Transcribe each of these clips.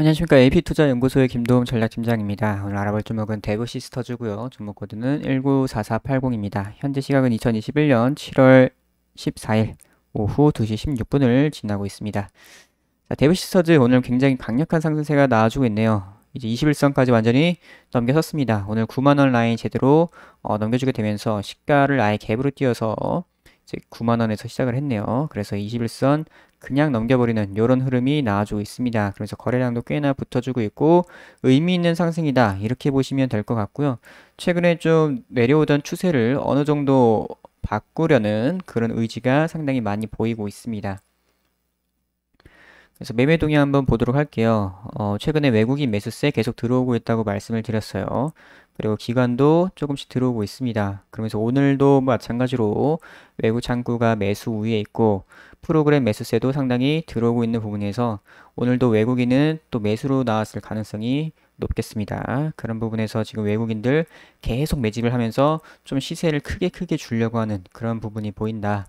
안녕하십니까. AP투자연구소의 김도훈 전략팀장입니다. 오늘 알아볼 종목은 대부시스터즈고요. 종목 코드는 194480입니다. 현재 시각은 2021년 7월 14일 오후 2시 16분을 지나고 있습니다. 자, 대부시스터즈 오늘 굉장히 강력한 상승세가 나와주고 있네요. 이제 21선까지 완전히 넘겨섰습니다. 오늘 9만원 라인 제대로 어, 넘겨주게 되면서 시가를 아예 갭으로 띄어서 즉 9만 원에서 시작을 했네요. 그래서 21선 그냥 넘겨버리는 이런 흐름이 나와주고 있습니다. 그래서 거래량도 꽤나 붙어주고 있고 의미 있는 상승이다 이렇게 보시면 될 것 같고요. 최근에 좀 내려오던 추세를 어느 정도 바꾸려는 그런 의지가 상당히 많이 보이고 있습니다. 그래서 매매 동향 한번 보도록 할게요. 어, 최근에 외국인 매수세 계속 들어오고 있다고 말씀을 드렸어요. 그리고 기관도 조금씩 들어오고 있습니다. 그러면서 오늘도 마찬가지로 외국 창구가 매수 우위에 있고 프로그램 매수세도 상당히 들어오고 있는 부분에서 오늘도 외국인은 또 매수로 나왔을 가능성이 높겠습니다. 그런 부분에서 지금 외국인들 계속 매집을 하면서 좀 시세를 크게 크게 주려고 하는 그런 부분이 보인다.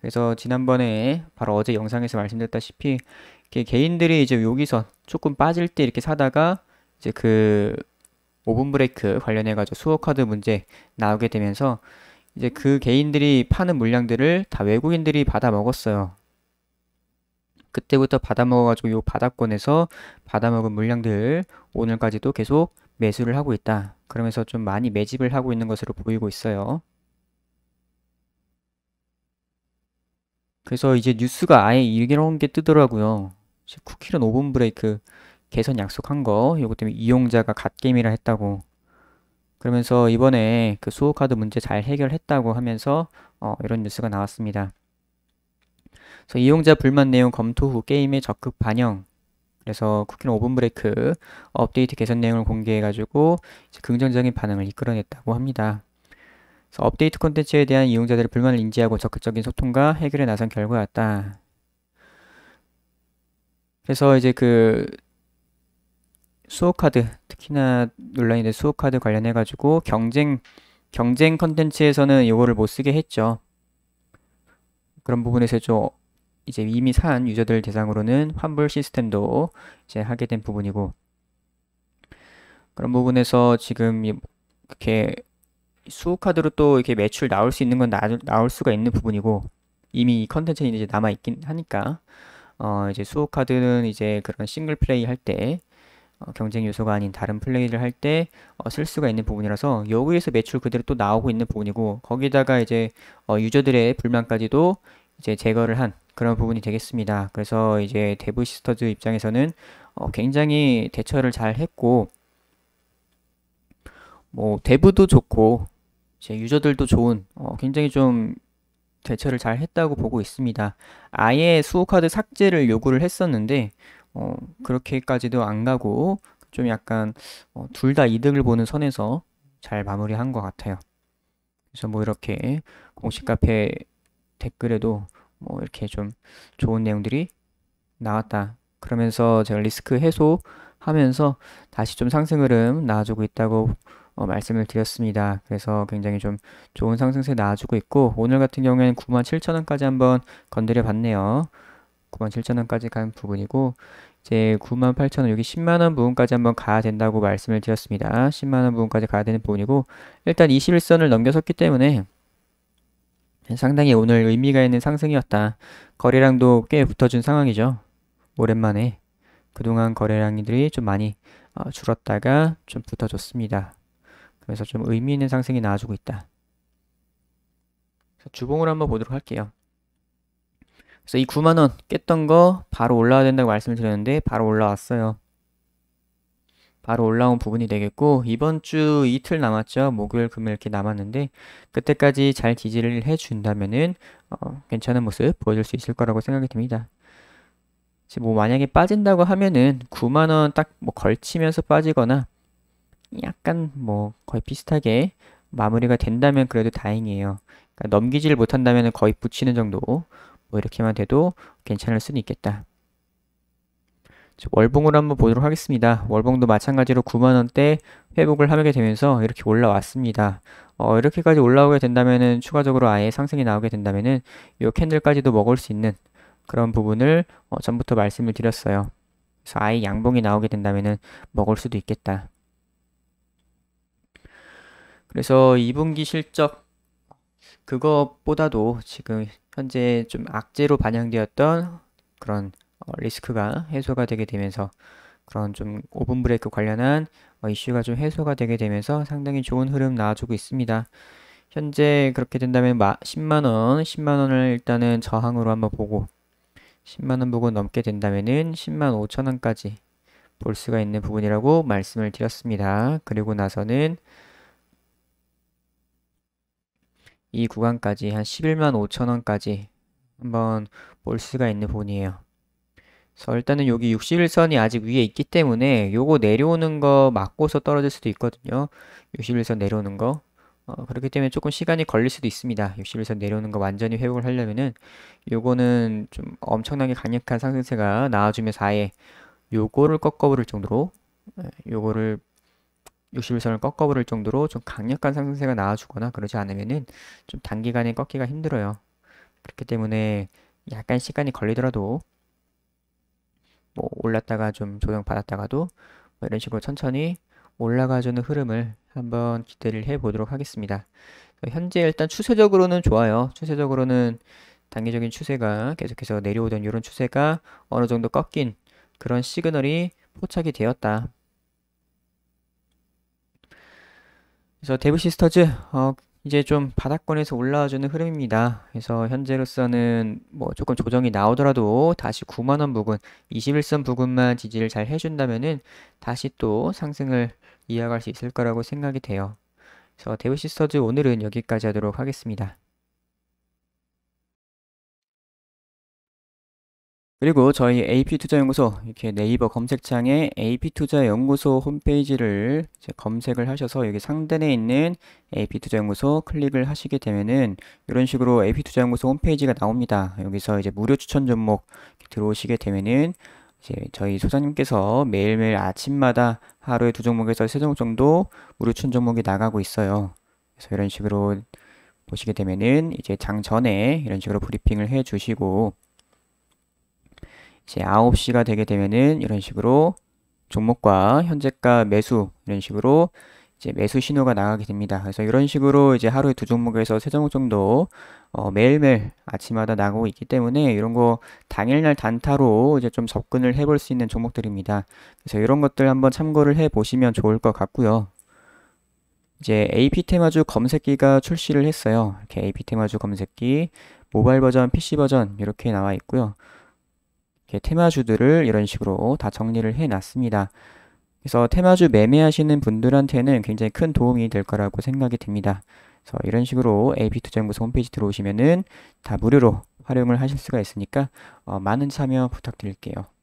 그래서 지난번에 바로 어제 영상에서 말씀드렸다시피 개인들이 이제 여기서 조금 빠질 때 이렇게 사다가 이제 그 오븐 브레이크 관련해가지고 수어 카드 문제 나오게 되면서 이제 그 개인들이 파는 물량들을 다 외국인들이 받아 먹었어요. 그때부터 받아 먹어가지고 요 바닥권에서 받아 먹은 물량들 오늘까지도 계속 매수를 하고 있다. 그러면서 좀 많이 매집을 하고 있는 것으로 보이고 있어요. 그래서 이제 뉴스가 아예 이런 게 뜨더라고요. 쿠키는 5분 브레이크 개선 약속한 거 이것 때문에 이용자가 갓게임이라 했다고 그러면서 이번에 그 수호 카드 문제 잘 해결했다고 하면서 어, 이런 뉴스가 나왔습니다. 그래서 이용자 불만 내용 검토 후게임에 적극 반영 그래서 쿠키는 5분 브레이크 업데이트 개선 내용을 공개해가지고 긍정적인 반응을 이끌어냈다고 합니다. 그래서 업데이트 콘텐츠에 대한 이용자들의 불만을 인지하고 적극적인 소통과 해결에 나선 결과였다. 그래서 이제 그 수호카드 특히나 논란이 된 수호카드 관련해 가지고 경쟁 경쟁 컨텐츠에서는 이거를 못 쓰게 했죠. 그런 부분에서 좀 이제 이미 산 유저들 대상으로는 환불 시스템도 이제 하게 된 부분이고 그런 부분에서 지금 이렇게 수호카드로 또 이렇게 매출 나올 수 있는 건 나, 나올 수가 있는 부분이고 이미 컨텐츠는 이제 남아 있긴 하니까 어 이제 수호카드는 이제 그런 싱글 플레이 할때 어, 경쟁 요소가 아닌 다른 플레이를 할 때쓸 어, 수가 있는 부분이라서 여기에서 매출 그대로 또 나오고 있는 부분이고 거기다가 이제 어, 유저들의 불만까지도 이제 제거를 한 그런 부분이 되겠습니다. 그래서 이제 데브 시스터즈 입장에서는 어, 굉장히 대처를 잘 했고 뭐 데브도 좋고 제 유저들도 좋은 어, 굉장히 좀 대처를 잘 했다고 보고 있습니다. 아예 수호카드 삭제를 요구를 했었는데 어, 그렇게까지도 안 가고 좀 약간 어, 둘다 이득을 보는 선에서 잘 마무리한 것 같아요. 그래서 뭐 이렇게 공식 카페 댓글에도 뭐 이렇게 좀 좋은 내용들이 나왔다. 그러면서 제가 리스크 해소하면서 다시 좀 상승 흐름 나와주고 있다고 어, 말씀을 드렸습니다. 그래서 굉장히 좀 좋은 상승세 나와주고 있고 오늘 같은 경우에는 97,000원까지 한번 건드려 봤네요. 9 7 0 0 0 원까지 간 부분이고 이제 9 8 0 0 0원 여기 10만 원 부분까지 한번 가야 된다고 말씀을 드렸습니다. 10만 원 부분까지 가야 되는 부분이고 일단 21선을 넘겨섰기 때문에 상당히 오늘 의미가 있는 상승이었다. 거래량도 꽤 붙어준 상황이죠. 오랜만에 그동안 거래량들이 좀 많이 어, 줄었다가 좀 붙어줬습니다. 그래서 좀 의미 있는 상승이 나와주고 있다. 주봉을 한번 보도록 할게요. 그래서 이 9만원 깼던 거 바로 올라와야 된다고 말씀을 드렸는데 바로 올라왔어요. 바로 올라온 부분이 되겠고 이번 주 이틀 남았죠. 목요일 금요일 이렇게 남았는데 그때까지 잘 지지를 해준다면은 어, 괜찮은 모습 보여줄 수 있을 거라고 생각이 듭니다. 지금 뭐 만약에 빠진다고 하면은 9만원 딱 뭐 걸치면서 빠지거나 약간 뭐 거의 비슷하게 마무리가 된다면 그래도 다행이에요. 그러니까 넘기지를 못한다면 거의 붙이는 정도 뭐 이렇게만 돼도 괜찮을 수는 있겠다. 월봉으로 한번 보도록 하겠습니다. 월봉도 마찬가지로 9만원대 회복을 하게 되면서 이렇게 올라왔습니다. 어, 이렇게까지 올라오게 된다면은 추가적으로 아예 상승이 나오게 된다면은 이 캔들까지도 먹을 수 있는 그런 부분을 어, 전부터 말씀을 드렸어요. 그래서 아예 양봉이 나오게 된다면은 먹을 수도 있겠다. 그래서 2분기 실적 그것보다도 지금 현재 좀 악재로 반영되었던 그런 어, 리스크가 해소가 되게 되면서 그런 좀 오븐 브레이크 관련한 어, 이슈가 좀 해소가 되게 되면서 상당히 좋은 흐름 나와주고 있습니다. 현재 그렇게 된다면 10만원, 10만원을 일단은 저항으로 한번 보고 10만원 보고 넘게 된다면은 10만 5천원까지 볼 수가 있는 부분이라고 말씀을 드렸습니다. 그리고 나서는 이 구간까지 한 11만 5천원까지 한번 볼 수가 있는 본이에요. 그래서 일단은 여기 61선이 아직 위에 있기 때문에 요거 내려오는 거 맞고서 떨어질 수도 있거든요. 61선 내려오는 거. 어, 그렇기 때문에 조금 시간이 걸릴 수도 있습니다. 61선 내려오는 거 완전히 회복을 하려면은 요거는 좀 엄청나게 강력한 상승세가 나와주면서 아예 요거를 꺾어버릴 정도로 예, 요거를 61선을 꺾어버릴 정도로 좀 강력한 상승세가 나와주거나 그러지 않으면은 좀 단기간에 꺾기가 힘들어요. 그렇기 때문에 약간 시간이 걸리더라도 뭐 올랐다가 좀 조정받았다가도 뭐 이런 식으로 천천히 올라가주는 흐름을 한번 기대를 해보도록 하겠습니다. 현재 일단 추세적으로는 좋아요. 추세적으로는 단기적인 추세가 계속해서 내려오던 이런 추세가 어느 정도 꺾인 그런 시그널이 포착이 되었다. 그래서 데브 시스터즈 어, 이제 좀 바닥권에서 올라와주는 흐름입니다. 그래서 현재로서는 뭐 조금 조정이 나오더라도 다시 9만원 부근, 21선 부근만 지지를 잘 해준다면은 다시 또 상승을 이어갈 수 있을 거라고 생각이 돼요. 그래서 데브 시스터즈 오늘은 여기까지 하도록 하겠습니다. 그리고 저희 AP투자연구소 이렇게 네이버 검색창에 AP투자연구소 홈페이지를 검색을 하셔서 여기 상단에 있는 AP투자연구소 클릭을 하시게 되면은 이런 식으로 AP투자연구소 홈페이지가 나옵니다. 여기서 이제 무료 추천 종목 들어오시게 되면은 이제 저희 소장님께서 매일매일 아침마다 하루에 두 종목에서 세 종목 정도 무료 추천 종목이 나가고 있어요. 그래서 이런 식으로 보시게 되면은 이제 장 전에 이런 식으로 브리핑을 해 주시고 이제 9시가 되게 되면은 이런 식으로 종목과 현재가 매수 이런 식으로 이제 매수 신호가 나가게 됩니다. 그래서 이런 식으로 이제 하루에 두 종목에서 세 종목 정도 어, 매일매일 아침마다 나가고 있기 때문에 이런 거 당일날 단타로 이제 좀 접근을 해 볼 수 있는 종목들입니다. 그래서 이런 것들 한번 참고를 해 보시면 좋을 것 같고요. 이제 AP 테마주 검색기가 출시를 했어요. 이렇게 AP 테마주 검색기 모바일 버전, PC 버전 이렇게 나와 있고요. 이렇게 테마주들을 이런 식으로 다 정리를 해놨습니다. 그래서 테마주 매매하시는 분들한테는 굉장히 큰 도움이 될 거라고 생각이 듭니다. 그래서 이런 식으로 AB투자연구소 홈페이지 들어오시면은 다 무료로 활용을 하실 수가 있으니까 어, 많은 참여 부탁드릴게요.